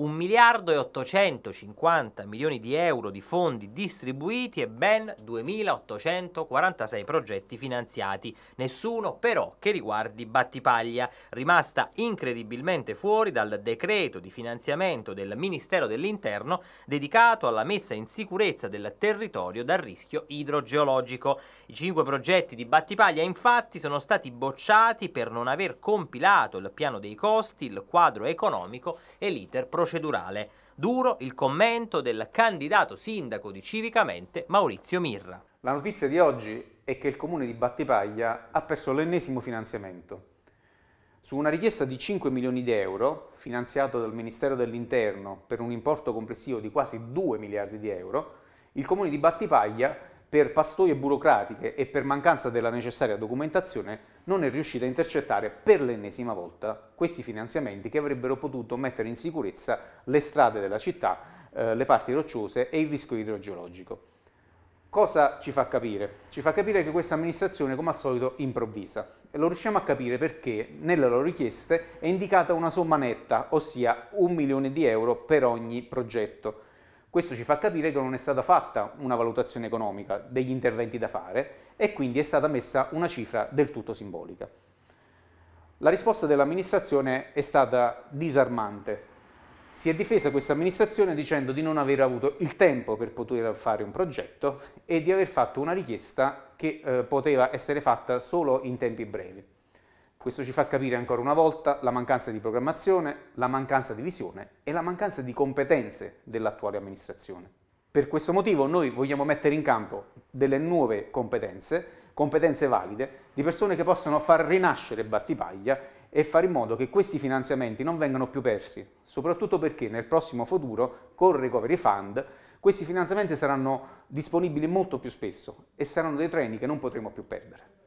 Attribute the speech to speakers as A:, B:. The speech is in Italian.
A: 1 miliardo e 850 milioni di euro di fondi distribuiti e ben 2.846 progetti finanziati, nessuno però che riguardi Battipaglia, rimasta incredibilmente fuori dal decreto di finanziamento del Ministero dell'Interno dedicato alla messa in sicurezza del territorio dal rischio idrogeologico. I cinque progetti di Battipaglia infatti sono stati bocciati per non aver compilato il piano dei costi, il quadro economico e l'iter progettuale procedurale. Duro il commento del candidato sindaco di Civicamente Maurizio Mirra.
B: La notizia di oggi è che il comune di Battipaglia ha perso l'ennesimo finanziamento. Su una richiesta di 5 milioni di euro, finanziato dal Ministero dell'Interno per un importo complessivo di quasi 2 miliardi di euro, il comune di Battipaglia per pastoie burocratiche e per mancanza della necessaria documentazione non è riuscita a intercettare per l'ennesima volta questi finanziamenti che avrebbero potuto mettere in sicurezza le strade della città, eh, le parti rocciose e il rischio idrogeologico. Cosa ci fa capire? Ci fa capire che questa amministrazione, come al solito, improvvisa. E lo riusciamo a capire perché nelle loro richieste è indicata una somma netta, ossia un milione di euro per ogni progetto questo ci fa capire che non è stata fatta una valutazione economica degli interventi da fare e quindi è stata messa una cifra del tutto simbolica. La risposta dell'amministrazione è stata disarmante. Si è difesa questa amministrazione dicendo di non aver avuto il tempo per poter fare un progetto e di aver fatto una richiesta che eh, poteva essere fatta solo in tempi brevi. Questo ci fa capire ancora una volta la mancanza di programmazione, la mancanza di visione e la mancanza di competenze dell'attuale amministrazione. Per questo motivo noi vogliamo mettere in campo delle nuove competenze, competenze valide, di persone che possano far rinascere Battipaglia e fare in modo che questi finanziamenti non vengano più persi, soprattutto perché nel prossimo futuro, col Recovery Fund, questi finanziamenti saranno disponibili molto più spesso e saranno dei treni che non potremo più perdere.